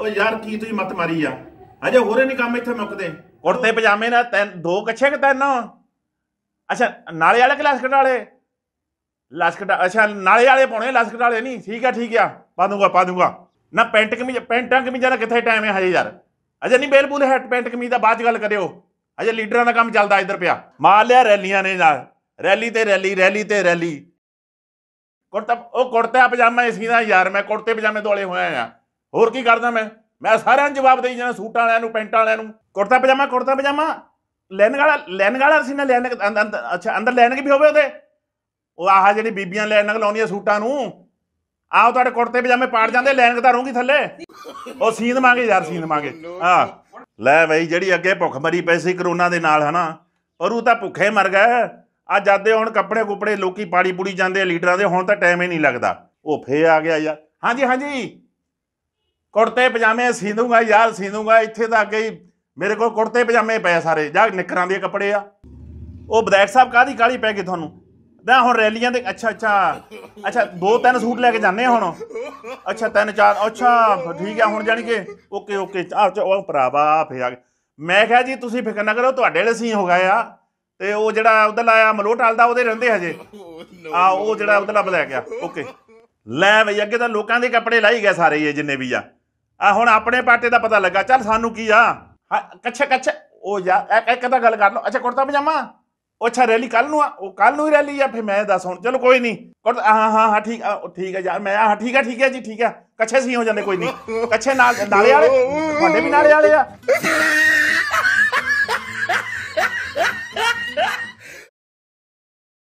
ਉਹ ਯਾਰ ਕੀ ਤੁਸੀਂ ਮਤ ਮਾਰੀ ਆ ਹਜੇ ਹੋਰੇ ਨਹੀਂ ਕੰਮ ਇੱਥੇ ਮੁੱਕਦੇ ਕੁੜਤੇ ਪਜਾਮੇ ਨਾਲ ਤੈਨ ਦੋ ਕੱਛੇ ਕਿ ਤੈਨ ਅੱਛਾ ਨਾਲੇ ਵਾਲੇ ਕਲਾਸਕਟ ਵਾਲੇ ਲਾਸਕਟ ਅੱਛਾ ਨਾਲੇ ਵਾਲੇ ਪਾਉਣੇ ਲਾਸਕਟ ਵਾਲੇ ਨਹੀਂ ਠੀਕ ਆ ਠੀਕ ਆ ਪਾ ਦੂੰਗਾ ਪਾ ਦੂੰਗਾ ਨਾ ਪੈਂਟ ਕਮੀਜ਼ ਪੈਂਟਾਂ ਕਮੀਜ਼ਾਂ ਦਾ ਕਿੱਥੇ ਟਾਈਮ ਹੈ ਹਜੇ ਯਾਰ ਅਜੇ ਨਹੀਂ ਬੇਲਬੂਲ ਹੈ ਪੈਂਟ ਕਮੀਜ਼ ਦਾ ਬਾਅਦ ਚ ਗੱਲ ਕਰਿਓ ਅਜੇ ਲੀਡਰਾਂ ਦਾ ਕੰਮ ਚੱਲਦਾ ਇੱਧਰ ਪਿਆ ਮਾਰ ਲਿਆ ਰੈਲੀਆਂ ਨੇ ਨਾਲ ਰੈਲੀ ਤੇ ਰੈਲੀ ਰੈਲੀ ਤੇ ਰੈਲੀ ਕੁੜਤਾ ਉਹ ਕੁੜਤਾ ਪਜਾਮਾ ਇਸ ਦਾ ਯਾਰ ਮੈਂ ਕੁੜਤੇ ਪਜਾਮੇ ਦੋਲੇ ਹੋਇਆ ਆ ਹੋਰ ਕੀ ਕਰਦਾ ਮੈਂ ਮੈਂ ਸਾਰਿਆਂ ਨੂੰ ਜਵਾਬ ਦੇਈ ਜਾਣਾ ਸੂਟਾਂ ਵਾਲਿਆਂ ਨੂੰ ਪੈਂਟਾਂ ਵਾਲਿਆਂ ਨੂੰ ਕੁਰਤਾ ਪਜਾਮਾ ਕੁਰਤਾ ਪਜਾਮਾ ਲੈਨ ਵਾਲਾ ਲੈਨ ਵਾਲਾ ਸੀ ਨਾ ਲੈਨ ਅੱਛਾ ਅੰਦਰ ਲੈਣ ਵੀ ਹੋਵੇ ਉਹਦੇ ਉਹ ਆਹ ਜਿਹੜੀ ਬੀਬੀਆਂ ਲੈਨ ਨਾਲ ਲਾਉਂਦੀਆਂ ਸੂਟਾਂ ਨੂੰ ਆਹ ਤੁਹਾਡੇ ਕੁਰਤੇ ਪਜਾਮੇ ਪਾੜ ਜਾਂਦੇ ਲੈਨ ਤਾਂ ਰਹੂਗੀ ਥੱਲੇ ਉਹ ਸੀਂਦ ਮੰਗੇ ਯਾਰ ਸੀਂਦ ਮੰਗੇ ਆ ਲੈ ਬਈ ਜਿਹੜੀ ਅੱਗੇ ਭੁੱਖ ਮਰੀ ਪਈ ਸੀ ਕਰੋਨਾ ਦੇ ਨਾਲ ਹਨਾ ਔਰ ਉਹ ਤਾਂ ਭੁੱਖੇ ਮਰ ਗਏ ਆ ਜਾਂਦੇ ਹੁਣ ਕੱਪੜੇ ਕੁਪੜੇ ਲੋਕੀ ਪਾੜੀ ਪੂੜੀ ਜਾਂਦੇ ਲੀਡਰਾਂ ਦੇ ਹੁਣ ਤਾਂ ਟਾਈਮ ਹੀ ਨਹੀਂ ਲੱਗਦਾ ਉਹ ਫੇ ਆ ਗਿਆ ਯਾਰ ਹਾਂਜੀ ਹਾਂਜੀ ਕੁੜਤੇ ਪਜਾਮੇ ਸੀਂਦੂਗਾ ਯਾਰ ਸੀਂਦੂਗਾ ਇੱਥੇ ਤਾਂ ਅੱਗੇ ਮੇਰੇ ਕੋਲ ਕੁੜਤੇ ਪਜਾਮੇ ਪਏ ਸਾਰੇ ਜਾਂ ਨਿਕਰਾਂ ਦੇ ਕੱਪੜੇ ਆ ਉਹ ਵਿਧਾਇਕ ਸਾਹਿਬ ਕਾਦੀ ਕਾਲੀ ਪੈ ਗਈ ਤੁਹਾਨੂੰ ਨਾ ਹੁਣ ਰੈਲੀਆਂ ਤੇ ਅੱਛਾ ਅੱਛਾ ਅੱਛਾ ਦੋ ਤਿੰਨ ਸੂਟ ਲੈ ਕੇ ਜਾਂਦੇ ਹੁਣ ਅੱਛਾ ਤਿੰਨ ਚਾਰ ਅੱਛਾ ਠੀਕ ਆ ਹੁਣ ਜਾਨੀ ਕਿ ਓਕੇ ਓਕੇ ਆ ਉਹ ਭਰਾਵਾ ਫੇਰ ਆ ਗਏ। ਮੈਂ ਕਿਹਾ ਜੀ ਤੁਸੀਂ ਫਿਕਰ ਨਾ ਕਰੋ ਤੁਹਾਡੇ ਵਾਲੇ ਸੀ ਹੋ ਗਏ ਆ ਤੇ ਉਹ ਜਿਹੜਾ ਉਧਰਲਾ ਆ ਮਲੋਟਾਲ ਦਾ ਉਹਦੇ ਰਹਿੰਦੇ ਹਜੇ ਆ ਉਹ ਜਿਹੜਾ ਉਧਰਲਾ ਬਲੈਕ ਆ ਓਕੇ ਲੈ ਬਈ ਅੱਗੇ ਤਾਂ ਲੋਕਾਂ ਦੇ ਕੱਪੜੇ ਲਾਈ ਗਏ ਸਾਰੇ ਹੀ ਇਹ ਜਿੰਨੇ ਵੀ ਆ ਆ ਹੁਣ ਆਪਣੇ ਪਾਟੇ ਦਾ ਪਤਾ ਲੱਗਾ ਚੱਲ ਸਾਨੂੰ ਕੀ ਆ ਕੱਛੇ ਕੱਛੇ ਉਹ ਯਾਰ ਇੱਕ- ਇੱਕ ਤਾਂ ਗੱਲ ਕਰ ਲਓ ਅੱਛਾ ਕੁੜਤਾ ਪਜਾਮਾ ਉਹ ਅੱਛਾ ਰੈਲੀ ਕੱਲ ਨੂੰ ਆ ਉਹ ਕੱਲ ਨੂੰ ਹੀ ਰੈਲੀ ਆ ਫਿਰ ਮੈਂ ਦੱਸ ਹੁਣ ਚਲੋ ਕੋਈ ਨਹੀਂ ਕੁੜਤਾ ਹਾਂ ਹਾਂ ਹਾਂ ਠੀਕ ਆ ਠੀਕ ਆ ਯਾਰ ਮੈਂ ਹਾਂ ਠੀਕ ਆ ਠੀਕ ਆ ਜੀ ਠੀਕ ਆ ਕੱਛੇ ਸੀ ਹੋ ਜਾਂਦੇ ਕੋਈ ਨਹੀਂ ਕੱਛੇ ਨਾਲ ਨਾਲੇ ਵਾਲੇ ਤੁਹਾਡੇ ਵੀ ਨਾਲੇ ਵਾਲੇ ਆ